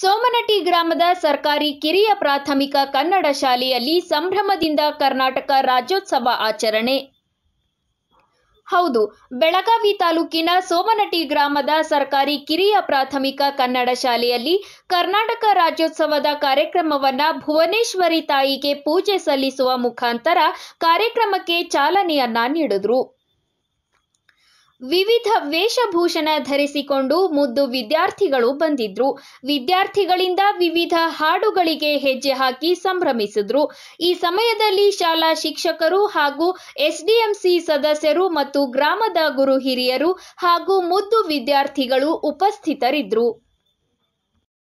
ಸೋಮನಟಿ ಗ್ರಾಮದ ಸರ್ಕಾರಿ ಕಿರಿಯ ಪ್ರಾಥಮಿಕ ಕನ್ನಡ ಶಾಲೆಯಲ್ಲಿ ಸಂಭ್ರಮದಿಂದ ಕರ್ನಾಟಕ ರಾಜ್ಯೋತ್ಸವ ಆಚರಣೆ ಹೌದು ಬೆಳಗಾವಿ ತಾಲೂಕಿನ ಸೋಮನಟಿ ಗ್ರಾಮದ ಸರ್ಕಾರಿ ಕಿರಿಯ ಪ್ರಾಥಮಿಕ ಕನ್ನಡ ಶಾಲೆಯಲ್ಲಿ ಕರ್ನಾಟಕ ರಾಜ್ಯೋತ್ಸವದ ಕಾರ್ಯಕ್ರಮವನ್ನ ಭುವನೇಶ್ವರಿ ತಾಯಿಗೆ ಪೂಜೆ ಸಲ್ಲಿಸುವ ಮುಖಾಂತರ ಕಾರ್ಯಕ್ರಮಕ್ಕೆ ಚಾಲನೆಯನ್ನ ನೀಡಿದ್ರು ವಿವಿಧ ವೇಷಭೂಷಣ ಧರಿಸಿಕೊಂಡು ಮುದ್ದು ವಿದ್ಯಾರ್ಥಿಗಳು ಬಂದಿದ್ರು ವಿದ್ಯಾರ್ಥಿಗಳಿಂದ ವಿವಿಧ ಹಾಡುಗಳಿಗೆ ಹೆಜ್ಜೆ ಹಾಕಿ ಸಂಭ್ರಮಿಸಿದ್ರು ಈ ಸಮಯದಲ್ಲಿ ಶಾಲಾ ಶಿಕ್ಷಕರು ಹಾಗೂ ಎಸ್ಡಿಎಂಸಿ ಸದಸ್ಯರು ಮತ್ತು ಗ್ರಾಮದ ಗುರು ಹಿರಿಯರು ಹಾಗೂ ಮುದ್ದು ವಿದ್ಯಾರ್ಥಿಗಳು ಉಪಸ್ಥಿತರಿದ್ರು